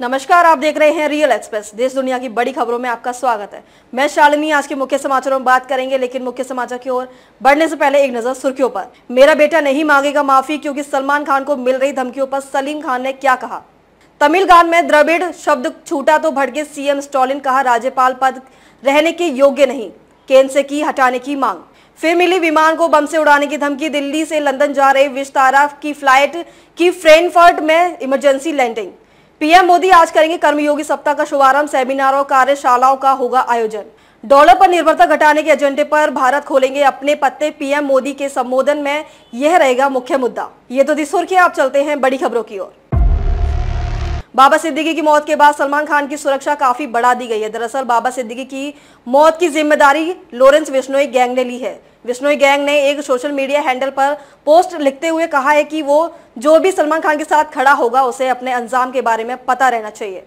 नमस्कार आप देख रहे हैं रियल एक्सप्रेस देश दुनिया की बड़ी खबरों में आपका स्वागत है मैं शालिनी आज के मुख्य समाचारों में बात करेंगे लेकिन मुख्य समाचार की ओर बढ़ने से पहले एक नजर सुर्खियों पर मेरा बेटा नहीं मांगेगा माफी क्योंकि सलमान खान को मिल रही धमकियों पर सलीम खान ने क्या कहा तमिल गान में द्रविड़ शब्द छूटा तो भड़के सीएम स्टॉलिन कहा राज्यपाल पद रहने के योग्य नहीं केंद्र से की हटाने की मांग फिर मिली विमान को बम से उड़ाने की धमकी दिल्ली से लंदन जा रहे विस्तारा की फ्लाइट की फ्रेंकफर्ट में इमरजेंसी लैंडिंग पीएम मोदी आज करेंगे कर्मयोगी सप्ताह का शुभारंभ सेमिनार और कार्यशालाओं का होगा आयोजन डॉलर पर निर्भरता घटाने के एजेंडे पर भारत खोलेंगे अपने पत्ते पीएम मोदी के संबोधन में यह रहेगा मुख्य मुद्दा ये तो दी के आप चलते हैं बड़ी खबरों की ओर बाबा सिद्दीकी की मौत के बाद सलमान खान की सुरक्षा काफी बढ़ा दी गई है दरअसल बाबा सिद्दीकी की मौत की जिम्मेदारी लोरेंस विश्नोई गैंग ने ली है विश्नोई गैंग ने एक सोशल मीडिया हैंडल पर पोस्ट लिखते हुए कहा है कि वो जो भी सलमान खान के साथ खड़ा होगा उसे अपने अंजाम के बारे में पता रहना चाहिए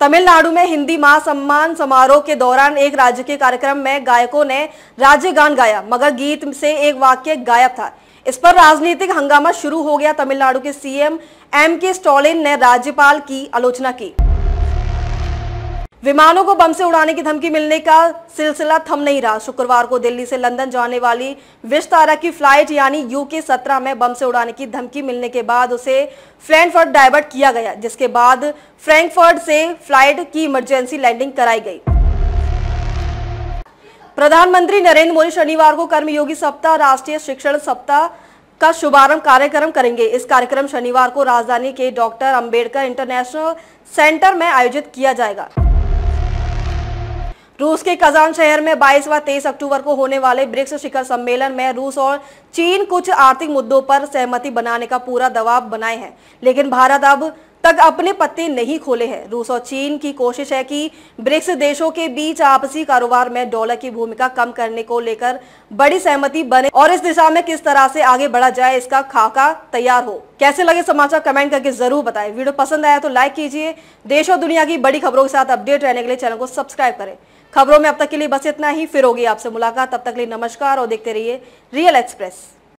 तमिलनाडु में हिंदी महासम्मान सम्मान समारोह के दौरान एक राज्य के कार्यक्रम में गायकों ने राज्य गान गाया मगर गीत से एक वाक्य गायब था इस पर राजनीतिक हंगामा शुरू हो गया तमिलनाडु के सीएम एम के स्टॉलिन ने राज्यपाल की आलोचना की विमानों को बम से उड़ाने की धमकी मिलने का सिलसिला थम नहीं रहा शुक्रवार को दिल्ली से लंदन जाने वाली विस्तारा की फ्लाइट यानी यूके सत्रह में बम से उड़ाने की धमकी मिलने के बाद उसे फ्रैंकफर्ट डाइवर्ट किया गया जिसके बाद फ्रैंकफर्ट से फ्लाइट की इमरजेंसी लैंडिंग कराई गई प्रधानमंत्री नरेंद्र मोदी शनिवार को कर्मयोगी सप्ताह राष्ट्रीय शिक्षण सप्ताह का शुभारंभ कार्यक्रम करेंगे इस कार्यक्रम शनिवार को राजधानी के डॉक्टर अंबेडकर इंटरनेशनल सेंटर में आयोजित किया जाएगा रूस के कजान शहर में 22 व 23 अक्टूबर को होने वाले ब्रिक्स शिखर सम्मेलन में रूस और चीन कुछ आर्थिक मुद्दों पर सहमति बनाने का पूरा दबाव बनाए हैं लेकिन भारत अब तक अपने पत्ते नहीं खोले हैं रूस और चीन की कोशिश है कि ब्रिक्स देशों के बीच आपसी कारोबार में डॉलर की भूमिका कम करने को लेकर बड़ी सहमति बने और इस दिशा में किस तरह से आगे बढ़ा जाए इसका खाका तैयार हो कैसे लगे समाचार कमेंट करके जरूर बताएं वीडियो पसंद आया तो लाइक कीजिए देश और दुनिया की बड़ी खबरों के साथ अपडेट रहने के लिए चैनल को सब्सक्राइब करें खबरों में अब तक के लिए बस इतना ही फिर होगी आपसे मुलाकात तब तक के लिए नमस्कार और देखते रहिए रियल एक्सप्रेस